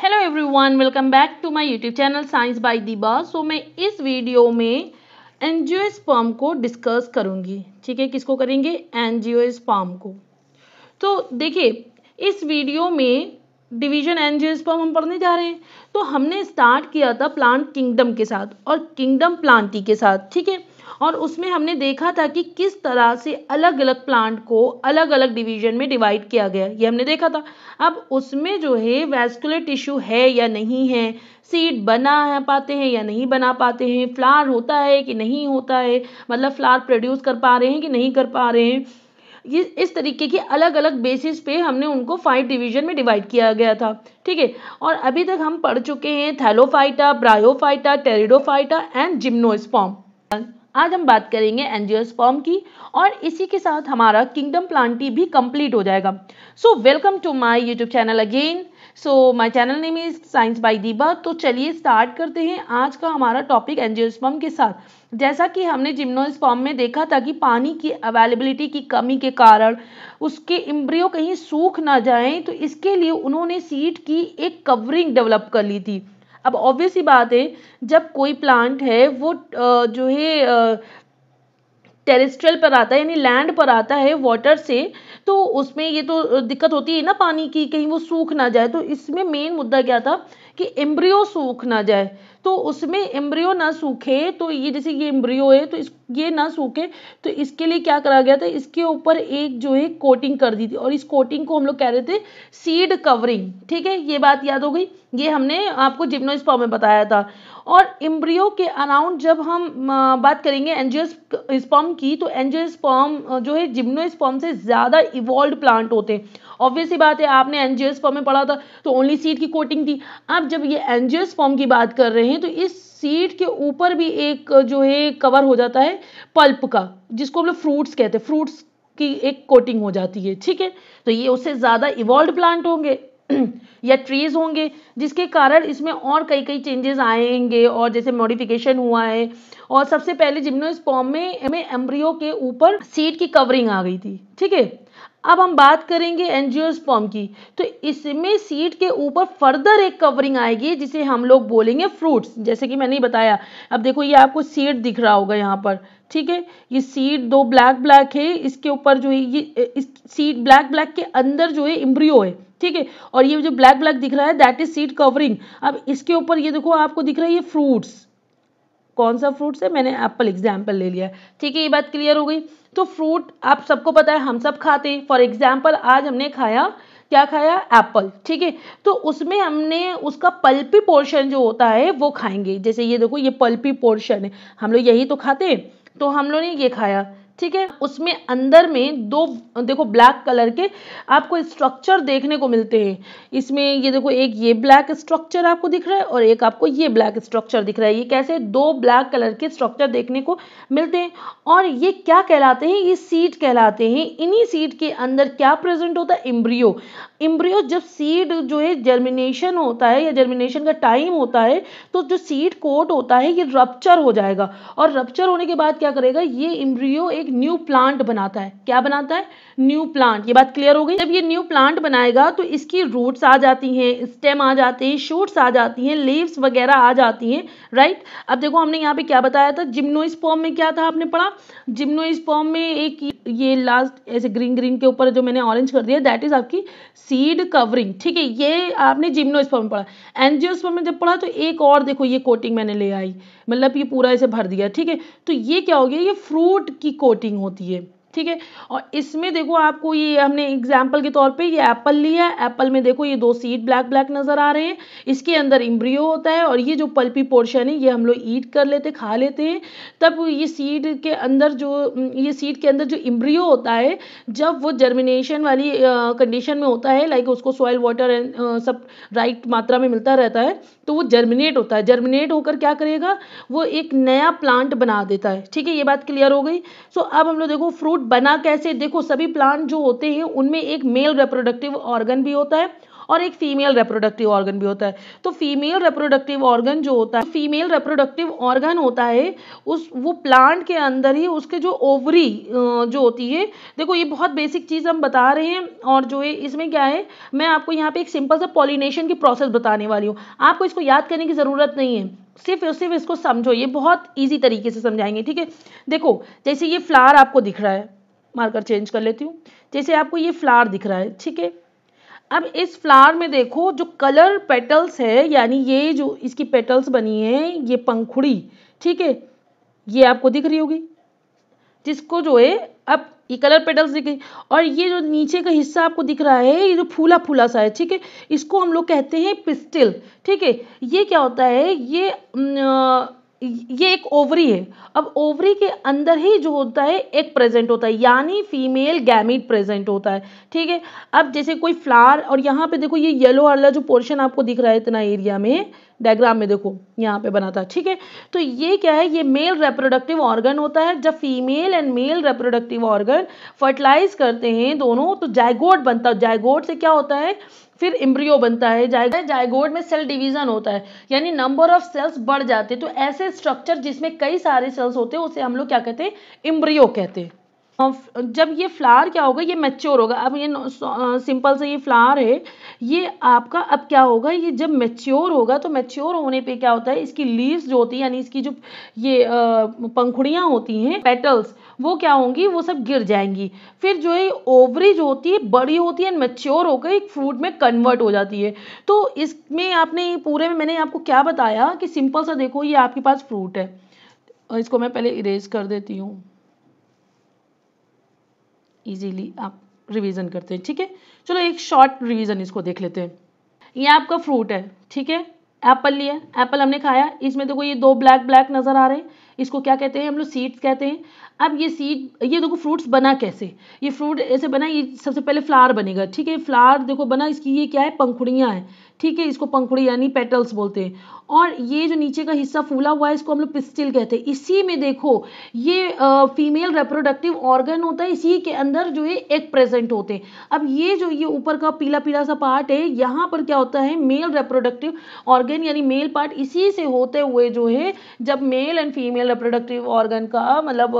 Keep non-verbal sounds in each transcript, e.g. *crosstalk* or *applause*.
Hello everyone welcome back to my YouTube channel science by Deeba so मैं इस video में angiosperm को discuss करूंगी ठीक है किसको करेंगे एनजियोस्पर्म को तो देखिए इस वीडियो में डिवीजन एनजियोस्पर्म हम पढ़ने जा रहे हैं तो हमने स्टार्ट किया था प्लांट किंगडम के साथ और किंगडम प्लांटी के साथ ठीक है और उसमें हमने देखा था कि किस तरह से अलग अलग प्लांट को अलग अलग डिवीजन में डिवाइड किया गया ये हमने देखा था अब उसमें जो है वेस्कुलर टिश्यू है या नहीं है सीड बना है पाते हैं या नहीं बना पाते हैं फ्लावर होता है कि नहीं होता है मतलब फ्लावर प्रोड्यूस कर पा रहे हैं कि नहीं कर पा रहे हैं ये इस तरीके की अलग अलग बेसिस पे हमने उनको फाइव डिवीजन में डिवाइड किया गया था ठीक है और अभी तक हम पढ़ चुके हैं Thallophyta Bryophyta Pteridophyta and gymnosperm आज हम बात करेंगे फॉर्म की और इसी के साथ हमारा किंगडम प्लांटी भी कंप्लीट हो जाएगा so welcome to my YouTube channel again so my channel name is science by Deeba तो चलिए स्टार्ट करते हैं आज का हमारा टॉपिक फॉर्म के साथ जैसा कि हमने फॉर्म में देखा था कि पानी की अवेलेबिलिटी की कमी के कारण उसके इम्ब्रियो कहीं सूख ना जाए तो इसके लिए उन्होंने सीट की एक कवरिंग डेवलप कर ली थी अब ऑब्वियस ही बात है जब कोई प्लांट है वो जो है टेरेस्ट्रियल पर आता है यानी लैंड पर आता है वाटर से तो उसमें ये तो दिक्कत होती है ना पानी की कहीं वो सूख ना जाए तो इसमें मेन मुद्दा क्या था कि एम्ब्रियो सूख ना जाए तो उसमें एम्ब्रियो ना सूखे तो ये जैसे ये एम्ब्रियो है तो इस ये ना सूखे तो इसके लिए क्या करा गया था इसके ऊपर एक जो है कोटिंग कर दी थी और इस कोटिंग को हम लोग कह रहे थे सीड कवरिंग ठीक है ये बात याद हो गई ये हमने आपको जिम्नोस्पॉ में बताया था और एम्ब्रियो के अराउंड जब हम बात करेंगे एनजियोस्पॉम की तो एनजियोस्पॉम जो है जिम्नोस्पॉम से ज़्यादा इवॉल्व प्लांट होते हैं ऑब्वियस ही बात है आपने एनजीएस फॉर्म में पढ़ा था तो ओनली सीट की कोटिंग थी अब जब ये एनजीएस फॉर्म की बात कर रहे हैं तो इस सीट के ऊपर भी एक जो है कवर हो जाता है पल्प का जिसको हम लोग फ्रूट्स कहते हैं फ्रूट्स की एक कोटिंग हो जाती है ठीक है तो ये उससे ज़्यादा इवॉल्व प्लांट होंगे *clears throat* या ट्रीज होंगे जिसके कारण इसमें और कई कई चेंजेस आएंगे और जैसे मॉडिफिकेशन हुआ है और सबसे पहले जिम्नोस्पॉम में एम्ब्रियो के ऊपर सीट की कवरिंग आ गई थी ठीक है अब हम बात करेंगे एनजियोस्पॉम फॉर्म की तो इसमें सीड के ऊपर फर्दर एक कवरिंग आएगी जिसे हम लोग बोलेंगे फ्रूट्स जैसे कि मैंने बताया अब देखो ये आपको सीड दिख रहा होगा यहाँ पर ठीक है ये सीड दो ब्लैक ब्लैक है इसके ऊपर जो है ये इस सीड ब्लैक ब्लैक के अंदर जो है इम्ब्रियो है ठीक है और ये जो ब्लैक ब्लैक दिख रहा है दैट इज सीड कवरिंग अब इसके ऊपर ये देखो आपको दिख रहा है ये फ्रूट्स कौन सा फ्रूट से मैंने एप्पल एग्जाम्पल ले लिया ठीक है ये बात क्लियर हो गई तो फ्रूट आप सबको पता है हम सब खाते हैं फॉर एग्जाम्पल आज हमने खाया क्या खाया एप्पल ठीक है तो उसमें हमने उसका पल्पी पोर्शन जो होता है वो खाएंगे जैसे ये देखो ये पल्पी पोर्शन है हम लोग यही तो खाते हैं तो हम लोग ने ये खाया ठीक है उसमें अंदर में दो देखो ब्लैक कलर के आपको स्ट्रक्चर देखने को मिलते हैं इसमें ये देखो एक ये ब्लैक स्ट्रक्चर आपको दिख रहा है और एक आपको ये ब्लैक स्ट्रक्चर दिख रहा है ये कैसे दो ब्लैक कलर के स्ट्रक्चर देखने को मिलते हैं और ये क्या कहलाते हैं ये सीड कहलाते हैं इन्हीं सीड के अंदर क्या प्रेजेंट होता है इम्ब्रियो इम्ब्रियो जब सीड जो है जर्मिनेशन होता है या जर्मिनेशन का टाइम होता है तो जो सीड कोट होता है ये रप्चर हो जाएगा और रप्चर होने के बाद क्या करेगा ये इम्ब्रियो एक एक न्यू प्लांट बनाता है क्या बनाता है न्यू प्लांट ये बात क्लियर हो गई जब ये न्यू प्लांट बनाएगा तो इसकी रूट्स आ जाती हैं स्टेम आ जाते हैं शूट्स आ जाती हैं लीव्स वगैरह आ जाती हैं राइट अब देखो हमने यहाँ पे क्या बताया था जिम्नोस्पॉम में क्या था आपने पढ़ा जिम्नोस्पॉम में एक ये लास्ट ऐसे ग्रीन ग्रीन के ऊपर जो मैंने ऑरेंज कर दिया दैट इज आपकी सीड कवरिंग ठीक है ये आपने जिम्नोस्पॉम में पढ़ा एनजियोस्पॉम में जब पढ़ा तो एक और देखो ये कोटिंग मैंने ले आई मतलब ये पूरा इसे भर दिया ठीक है तो ये क्या हो गया ये फ्रूट की कोटिंग होती है ठीक है और इसमें देखो आपको ये हमने एग्जाम्पल के तौर पे ये एप्पल लिया है एप्पल में देखो ये दो सीड ब्लैक ब्लैक नजर आ रहे हैं इसके अंदर इम्ब्रियो होता है और ये जो पल्पी पोर्शन है ये हम लोग ईट कर लेते खा लेते हैं तब ये सीड के अंदर जो ये सीड के अंदर जो इम्ब्रियो होता है जब वो जर्मिनेशन वाली कंडीशन में होता है लाइक उसको सॉयल वाटर एंड सब राइट मात्रा में मिलता रहता है तो वो जर्मिनेट होता है जर्मिनेट होकर क्या करेगा वो एक नया प्लांट बना देता है ठीक है ये बात क्लियर हो गई सो अब हम लोग देखो फ्रूट बना कैसे देखो सभी प्लांट जो होते हैं उनमें एक मेल रिप्रोडक्टिव ऑर्गन भी होता है और एक फीमेल रिप्रोडक्टिव ऑर्गन भी होता है तो फीमेल रिप्रोडक्टिव ऑर्गन जो होता है फीमेल रिप्रोडक्टिव ऑर्गन होता है उस वो प्लांट के अंदर ही उसके जो ओवरी जो होती है देखो ये बहुत बेसिक चीज़ हम बता रहे हैं और जो है इसमें क्या है मैं आपको यहाँ पे एक सिंपल सा पॉलिनेशन की प्रोसेस बताने वाली हूँ आपको इसको याद करने की ज़रूरत नहीं है सिर्फ और सिर्फ इसको समझो ये बहुत ईजी तरीके से समझाएंगे ठीक है देखो जैसे ये फ्लावर आपको दिख रहा है मार्कर चेंज कर लेती हूँ जैसे आपको ये फ्लावर दिख रहा है ठीक है अब इस फ्लावर में देखो जो कलर पेटल्स है यानी ये जो इसकी पेटल्स बनी है ये पंखुड़ी ठीक है ये आपको दिख रही होगी जिसको जो है अब ये कलर पेटल्स दिख रही और ये जो नीचे का हिस्सा आपको दिख रहा है ये जो फूला फूला सा है ठीक है इसको हम लोग कहते हैं पिस्टिल ठीक है ये क्या होता है ये न, ये एक ओवरी है अब ओवरी के अंदर ही जो होता है एक प्रेजेंट होता है यानी फीमेल गैमिट प्रेजेंट होता है ठीक है अब जैसे कोई फ्लावर और यहाँ पे देखो ये येलो वाला जो पोर्शन आपको दिख रहा है इतना एरिया में डायग्राम में देखो यहाँ पे बना था ठीक है तो ये क्या है ये मेल रेप्रोडक्टिव ऑर्गन होता है जब female and male reproductive organ fertilize करते हैं दोनों तो जायगोट बनता है जायगोट से क्या होता है फिर इम्ब्रियो बनता है जायगोड में सेल डिवीजन होता है यानी नंबर ऑफ सेल्स बढ़ जाते हैं तो ऐसे स्ट्रक्चर जिसमें कई सारे सेल्स होते हैं उसे हम लोग क्या कहते हैं इम्ब्रियो कहते हैं जब ये फ्लावर क्या होगा ये मैच्योर होगा अब ये सिंपल से ये फ्लावर है ये आपका अब क्या होगा ये जब मैच्योर होगा तो मैच्योर होने पे क्या होता है इसकी लीव्स जो होती है यानी इसकी जो ये पंखुड़ियाँ होती हैं पेटल्स वो क्या होंगी वो सब गिर जाएंगी फिर जो है ओवरी जो होती है बड़ी होती है मेच्योर होकर एक फ्रूट में कन्वर्ट हो जाती है तो इसमें आपने पूरे में मैंने आपको क्या बताया कि सिंपल सा देखो ये आपके पास फ्रूट है इसको मैं पहले इरेज कर देती हूँ इजीली आप रिवीजन करते हैं ठीक है चलो एक शॉर्ट रिवीजन इसको देख लेते हैं ये आपका फ्रूट है ठीक है एप्पल लिया एप्पल हमने खाया इसमें देखो ये दो ब्लैक ब्लैक नज़र आ रहे हैं इसको क्या कहते हैं हम लोग सीड्स कहते हैं अब ये सीड ये देखो फ्रूट्स बना कैसे ये फ्रूट ऐसे बना ये सबसे पहले फ्लावर बनेगा ठीक है फ्लावर देखो बना इसकी ये क्या है पंखुड़ियाँ हैं ठीक है इसको पंखुड़ी यानी पेटल्स बोलते हैं और ये जो नीचे का हिस्सा फूला हुआ है इसको हम लोग पिस्टिल कहते हैं इसी में देखो ये फीमेल रिप्रोडक्टिव ऑर्गन होता है इसी के अंदर जो है एग प्रेजेंट होते हैं अब ये जो ये ऊपर का पीला पीला सा पार्ट है यहाँ पर क्या होता है मेल रिप्रोडक्टिव ऑर्गन यानी मेल पार्ट इसी से होते हुए जो है जब male and female reproductive organ का मतलब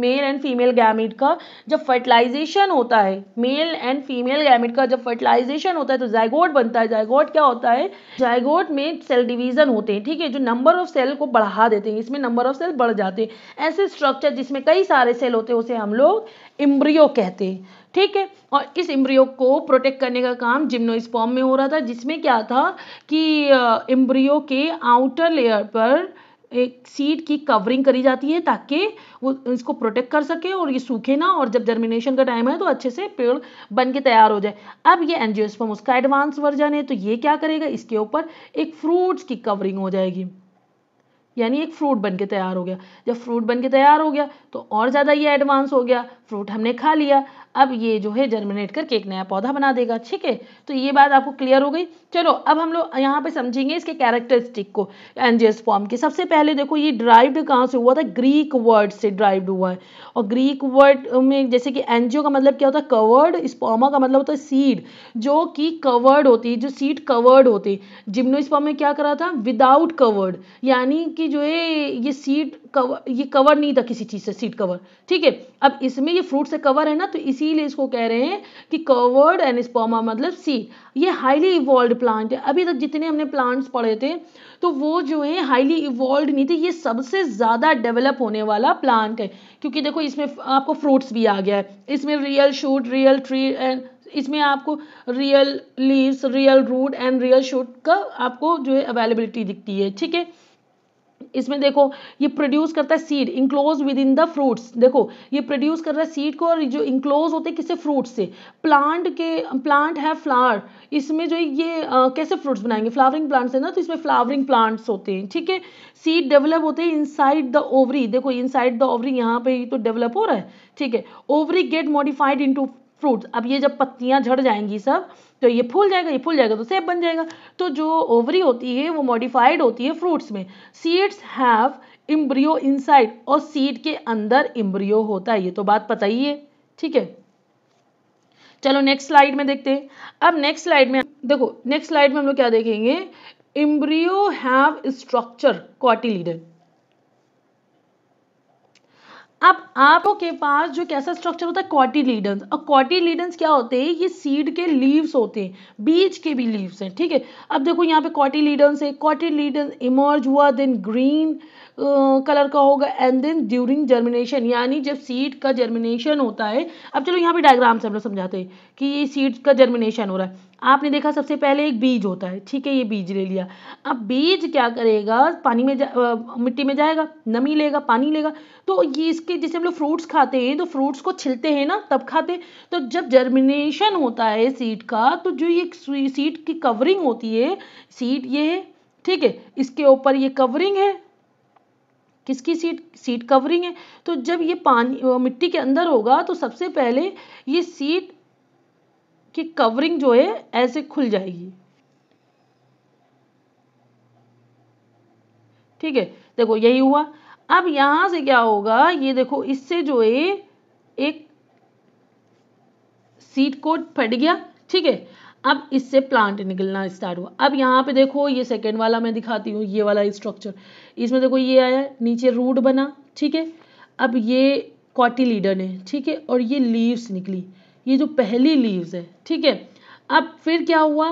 मेल एंड फीमेल गैमिट का जब फर्टिलाइजेशन होता है मेल एंड फीमेल गैमिट का जब फर्टिलाइजेशन होता है तो जायगोट बनता है जायगोट क्या होता है जायगोट में सेल डिवीजन होते हैं ठीक है जो नंबर ऑफ सेल को बढ़ा देते हैं इसमें नंबर ऑफ सेल बढ़ जाते हैं ऐसे स्ट्रक्चर जिसमें कई सारे सेल होते हैं उसे हम लोग इम्ब्रियो कहते हैं ठीक है और इस इम्ब्रियो को प्रोटेक्ट करने का काम जिम्नोस्पॉम में हो रहा था जिसमें क्या था कि इम्ब्रियो के आउटर लेयर पर एक सीड की कवरिंग करी जाती है ताकि वो इसको प्रोटेक्ट कर सके और ये सूखे ना और जब जर्मिनेशन का टाइम है तो अच्छे से पेड़ बन के तैयार हो जाए अब ये एनजियोस्पर्म उसका एडवांस वर्जन है तो ये क्या करेगा इसके ऊपर एक फ्रूट्स की कवरिंग हो जाएगी यानी एक फ्रूट बन के तैयार हो गया जब फ्रूट बन के तैयार हो गया तो और ज़्यादा ये एडवांस हो गया फ्रूट हमने खा लिया अब ये जो है जर्मिनेट करके एक नया पौधा बना देगा ठीक है तो ये बात आपको क्लियर हो गई चलो अब हम लोग यहाँ पे समझेंगे इसके कैरेक्टरिस्टिक को एनजीएस फॉर्म की सबसे पहले देखो ये ड्राइव्ड कहाँ से हुआ था ग्रीक वर्ड से ड्राइव्ड हुआ है और ग्रीक वर्ड में जैसे कि एनजीओ का मतलब क्या होता है कवर्ड स्पॉमा का मतलब होता है सीड जो कि कवर्ड होती है जो सीड कवर्ड होती है जिम्नोस्पॉम में क्या करा था विदाउट कवर्ड यानी कि इसकी जो है ये सीड कवर ये कवर नहीं था किसी चीज़ से सीड कवर ठीक है अब इसमें ये फ्रूट से कवर है ना तो इसीलिए इसको कह रहे हैं कि कवर्ड एंड स्पोमा मतलब सीड ये हाईली इवॉल्व प्लांट है अभी तक जितने हमने प्लांट्स पढ़े थे तो वो जो है हाईली इवॉल्व नहीं थे ये सबसे ज़्यादा डेवलप होने वाला प्लांट है क्योंकि देखो इसमें आपको फ्रूट्स भी आ गया है इसमें real shoot real tree and इसमें आपको real leaves real root and real shoot का आपको जो है अवेलेबिलिटी दिखती है ठीक है इसमें देखो ये प्रोड्यूस करता है seed enclose within the fruits देखो ये प्रोड्यूस कर रहा है सीड को और जो इंक्लोज होते हैं किसे फ्रूट से प्लांट के प्लांट है फ्लावर इसमें जो ये आ, कैसे फ्रूट्स बनाएंगे फ्लावरिंग प्लांट्स है ना तो इसमें फ्लावरिंग प्लांट्स होते हैं ठीक है सीड डेवलप होते हैं इनसाइड द ओवरी देखो इनसाइड द ओवरी यहाँ पे तो डेवलप हो रहा है ठीक है ovary get modified into fruits अब ये जब पत्तियां झड़ जाएंगी सब तो ये फूल जाएगा ये फूल जाएगा तो सेब बन जाएगा तो जो ओवरी होती है वो मॉडिफाइड होती है फ्रूट्स में सीड्स हैव इम्ब्रियो इनसाइड और सीड के अंदर इम्ब्रियो होता है ये तो बात पता ही है ठीक है चलो नेक्स्ट स्लाइड में देखते हैं अब नेक्स्ट स्लाइड में देखो नेक्स्ट स्लाइड में हम लोग क्या देखेंगे इम्ब्रियो हैव स्ट्रक्चर क्वाटिलीडन अब आपको के पास जो कैसा स्ट्रक्चर होता है कॉटिलीडन्स और कॉटिलीडन्स क्या होते हैं ये सीड के लीव्स होते हैं बीज के भी लीव्स हैं ठीक है अब देखो यहाँ पे कॉटिलीडन्स है कॉटिलीडन्स इमर्ज हुआ देन ग्रीन कलर का होगा एंड देन ड्यूरिंग जर्मिनेशन यानी जब सीड का जर्मिनेशन होता है अब चलो यहाँ पे डायग्राम से हम लोग समझाते हैं कि ये सीड का जर्मिनेशन हो रहा है आपने देखा सबसे पहले एक बीज होता है ठीक है ये बीज ले लिया अब बीज क्या करेगा पानी में जा आ, मिट्टी में जाएगा नमी लेगा पानी लेगा तो ये इसके जैसे हम लोग फ्रूट्स खाते हैं तो फ्रूट्स को छिलते हैं ना तब खाते तो जब जर्मिनेशन होता है सीड का तो जो ये सीड की कवरिंग होती है सीड ये है ठीक है इसके ऊपर ये कवरिंग है किसकी सीट सीट कवरिंग है तो जब ये पानी मिट्टी के अंदर होगा तो सबसे पहले ये सीट कि कवरिंग जो है ऐसे खुल जाएगी ठीक है देखो यही हुआ अब यहां से क्या होगा ये देखो इससे जो है एक सीट कोट फट गया ठीक है अब इससे प्लांट निकलना स्टार्ट हुआ अब यहाँ पे देखो ये सेकेंड वाला मैं दिखाती हूँ ये वाला स्ट्रक्चर इसमें देखो ये आया नीचे रूट बना ठीक है अब ये लीडर है ठीक है और ये लीव्स निकली ये जो पहली लीव्स है ठीक है अब फिर क्या हुआ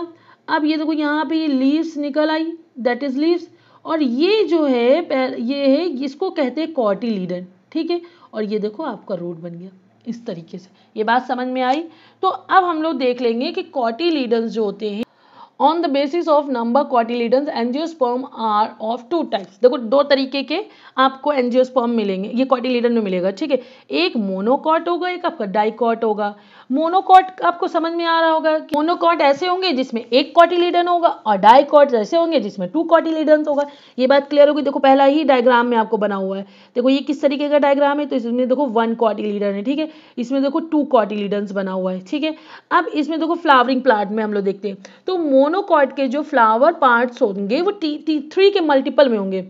अब ये देखो यहाँ पे ये लीव्स निकल आई दैट इज लीव्स और ये जो है ये है इसको कहते हैं कॉटिलीडन ठीक है और ये देखो आपका रूट बन गया इस तरीके से ये बात समझ में आई तो अब हम लोग देख लेंगे कि कॉटिलीडन जो होते हैं on the basis of number cotyledon angiosperm are of two types देखो दो तरीके के आपको एनजियोस्पर्म मिलेंगे ये कॉटिलीडन में मिलेगा ठीक है एक मोनोकॉट होगा एक आपका डाइकॉट होगा मोनोकॉट आपको समझ में आ रहा होगा कि मोनोकॉट ऐसे होंगे जिसमें एक कॉटिलीडन होगा और डाइकॉट ऐसे होंगे जिसमें टू कॉटिलीडन होगा ये बात क्लियर होगी देखो पहला ही डायग्राम में आपको बना हुआ है देखो ये किस तरीके का डायग्राम है तो इसमें देखो वन कॉटिलीडन है ठीक है इसमें देखो टू कॉटिलीडन बना हुआ है ठीक है अब इसमें देखो फ्लावरिंग प्लांट में हम लोग देखते हैं तो मोनोकॉट के जो फ्लावर पार्ट्स होंगे वो टी थ्री के मल्टीपल में होंगे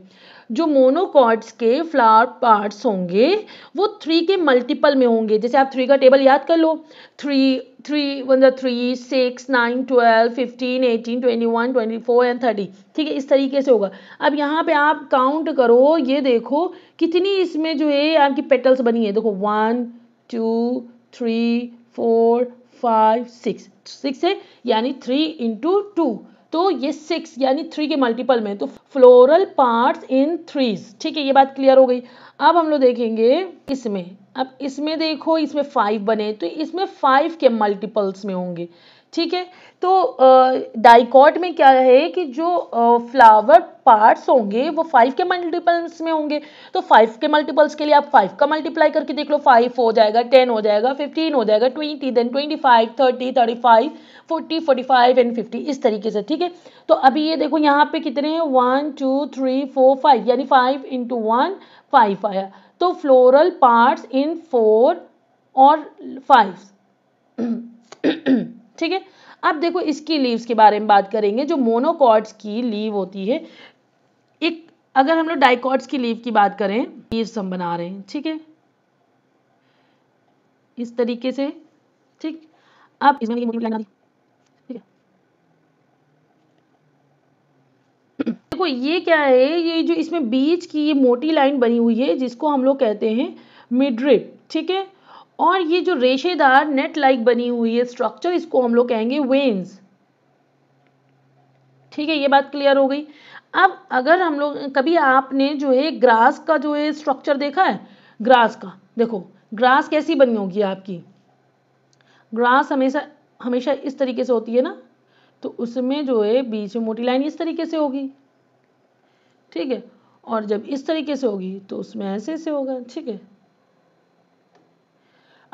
जो मोनोकॉर्ड्स के फ्लावर पार्ट्स होंगे वो थ्री के मल्टीपल में होंगे जैसे आप थ्री का टेबल याद कर लो थ्री थ्री मतलब three six nine twelve fifteen eighteen twenty one twenty four and thirty ठीक है इस तरीके से होगा अब यहाँ पे आप काउंट करो ये देखो कितनी इसमें जो है आपकी पेटल्स बनी है देखो one two three four five six six है यानी थ्री इंटू टू तो ये सिक्स यानी थ्री के मल्टीपल में तो फ्लोरल पार्ट्स इन थ्रीज ठीक है ये बात क्लियर हो गई अब हम लोग देखेंगे इसमें अब इसमें देखो इसमें फाइव बने तो इसमें फाइव के मल्टीपल्स में होंगे ठीक है तो डाइकॉट में क्या है कि जो फ्लावर पार्ट्स होंगे वो फाइव के मल्टीपल्स में होंगे तो फाइव के मल्टीपल्स के लिए आप फाइव का मल्टीप्लाई करके देख लो फाइव हो जाएगा टेन हो जाएगा फिफ्टीन हो जाएगा twenty then twenty five thirty thirty five forty forty five and fifty इस तरीके से ठीक है तो अभी ये देखो यहाँ पे कितने हैं one two three four five यानी फाइव इंटू वन फाइव आया तो फ्लोरल पार्ट्स इन फोर और फाइव ठीक है अब देखो इसकी लीव्स के बारे में बात करेंगे जो मोनोकॉड्स की लीव होती है एक अगर हम लोग डाइकॉड्स की लीव की बात करें लीव्स हम बना रहे हैं ठीक है इस तरीके से ठीक अब इसमें ठीक है देखो ये क्या है ये जो इसमें बीच की ये मोटी लाइन बनी हुई है जिसको हम लोग कहते हैं मिड्रिप ठीक है और ये जो रेशेदार नेट लाइक बनी हुई है स्ट्रक्चर इसको हम लोग कहेंगे वेन्स ठीक है ये बात क्लियर हो गई अब अगर हम लोग कभी आपने जो है ग्रास का जो है स्ट्रक्चर देखा है ग्रास का देखो ग्रास कैसी बनी होगी आपकी ग्रास हमेशा हमेशा इस तरीके से होती है ना तो उसमें जो है बीच में मोटी लाइन इस तरीके से होगी ठीक है और जब इस तरीके से होगी तो उसमें ऐसे ऐसे होगा ठीक है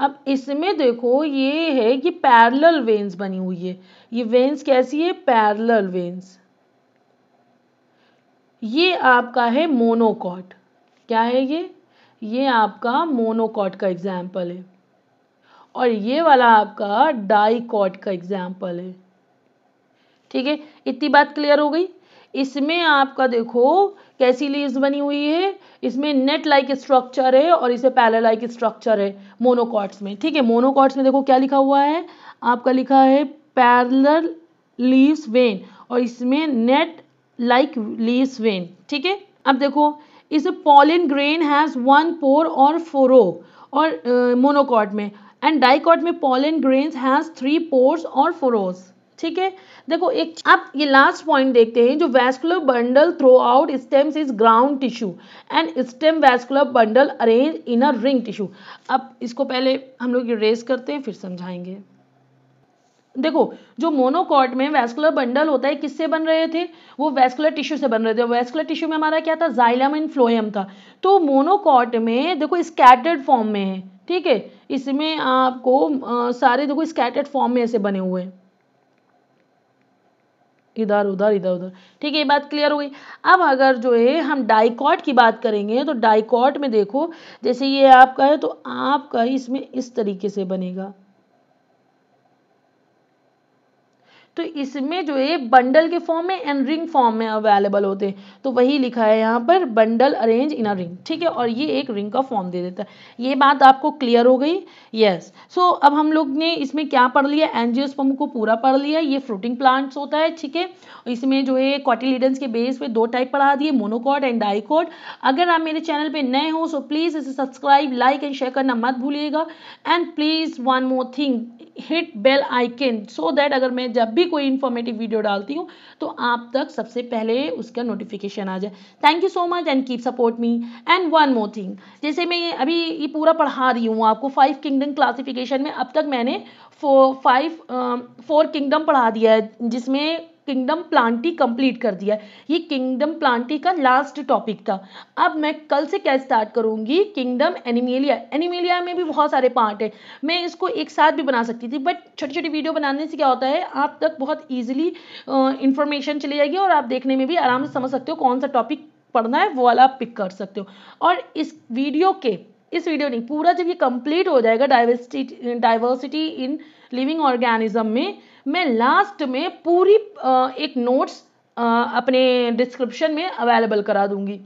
अब इसमें देखो ये है कि पैरेलल वेन्स बनी हुई है ये वेन्स कैसी है पैरेलल वेन्स ये आपका है मोनोकॉट क्या है ये ये आपका मोनोकॉट का एग्जाम्पल है और ये वाला आपका डाईकॉट का एग्जाम्पल है ठीक है इतनी बात क्लियर हो गई इसमें आपका देखो कैसी लीव्स बनी हुई है इसमें नेट लाइक स्ट्रक्चर है और इसे पैलर लाइक स्ट्रक्चर है मोनोकॉट्स में ठीक है मोनोकॉट्स में देखो क्या लिखा हुआ है आपका लिखा है पैरलर लीव्स वेन और इसमें नेट लाइक लीव्स वेन ठीक है अब देखो इस pollen grain has one pore और फोरो और मोनोकॉट में एंड डाइकॉट में pollen grain has three pores और फोरोस ठीक है देखो एक आप ये लास्ट पॉइंट देखते हैं जो vascular bundle throughout stems is ground tissue and stem vascular bundle arrange in a ring tissue अब इसको पहले हम लोग इरेज करते हैं फिर समझाएंगे देखो जो मोनोकॉट में वैस्कुलर बंडल होता है किससे बन रहे थे वो वैस्कुलर टिश्यू से बन रहे थे वैस्कुलर टिश्यू में हमारा क्या था जाइलम एंड फ्लोएम था तो मोनोकॉट में देखो स्कैटर्ड फॉर्म में है ठीक है इसमें आपको आ, सारे देखो स्कैटर्ड फॉर्म में ऐसे बने हुए हैं इधर उधर इधर उधर ठीक है ये बात क्लियर हो गई अब अगर जो है हम डाइकॉट की बात करेंगे तो डाइकॉट में देखो जैसे ये आपका है तो आपका इसमें इस तरीके से बनेगा तो इसमें जो है बंडल के फॉर्म में एंड रिंग फॉर्म में अवेलेबल होते हैं तो वही लिखा है यहाँ पर bundle arrange in a ring ठीक है और ये एक रिंग का फॉर्म दे देता है ये बात आपको क्लियर हो गई यस yes. सो so, अब हम लोग ने इसमें क्या पढ़ लिया एनजियोस्पर्म को पूरा पढ़ लिया ये फ्रूटिंग प्लांट्स होता है ठीक है इसमें जो है कॉटिलीडन्स के बेस पे दो टाइप पढ़ा दिए मोनोकॉड एंड डाईकॉड अगर आप मेरे चैनल पर नए हो सो प्लीज़ इसे सब्सक्राइब लाइक एंड शेयर करना मत भूलिएगा and please one more thing hit bell icon so that अगर मैं जब भी कोई इन्फॉर्मेटिव वीडियो डालती हूँ तो आप तक सबसे पहले उसका नोटिफिकेशन आ जाए thank you so much and keep support me and one more thing जैसे मैं अभी ये पूरा पढ़ा रही हूँ आपको फाइव किंगडम क्लासिफिकेशन में अब तक मैंने फोर फाइव फोर किंगडम पढ़ा दिया है जिसमें किंगडम प्लांटी कंप्लीट कर दिया है ये किंगडम प्लांटी का लास्ट टॉपिक था अब मैं कल से क्या स्टार्ट करूंगी किंगडम एनिमेलिया एनिमेलिया में भी बहुत सारे पार्ट है मैं इसको एक साथ भी बना सकती थी बट छोटी छोटी वीडियो बनाने से क्या होता है आप तक बहुत ईजिली इंफॉर्मेशन चली जाएगी और आप देखने में भी आराम से समझ सकते हो कौन सा टॉपिक पढ़ना है वो वाला आप पिक कर सकते हो और इस वीडियो के इस वीडियो नहीं पूरा जब ये कंप्लीट हो जाएगा diversity diversity in living organism में मैं लास्ट में पूरी एक नोट्स अपने डिस्क्रिप्शन में अवेलेबल करा दूंगी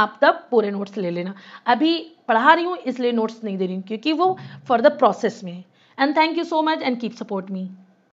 आप तब पूरे नोट्स ले लेना अभी पढ़ा रही हूँ इसलिए नोट्स नहीं दे रही हूँ क्योंकि वो फर्दर प्रोसेस में है and thank you so much and keep support me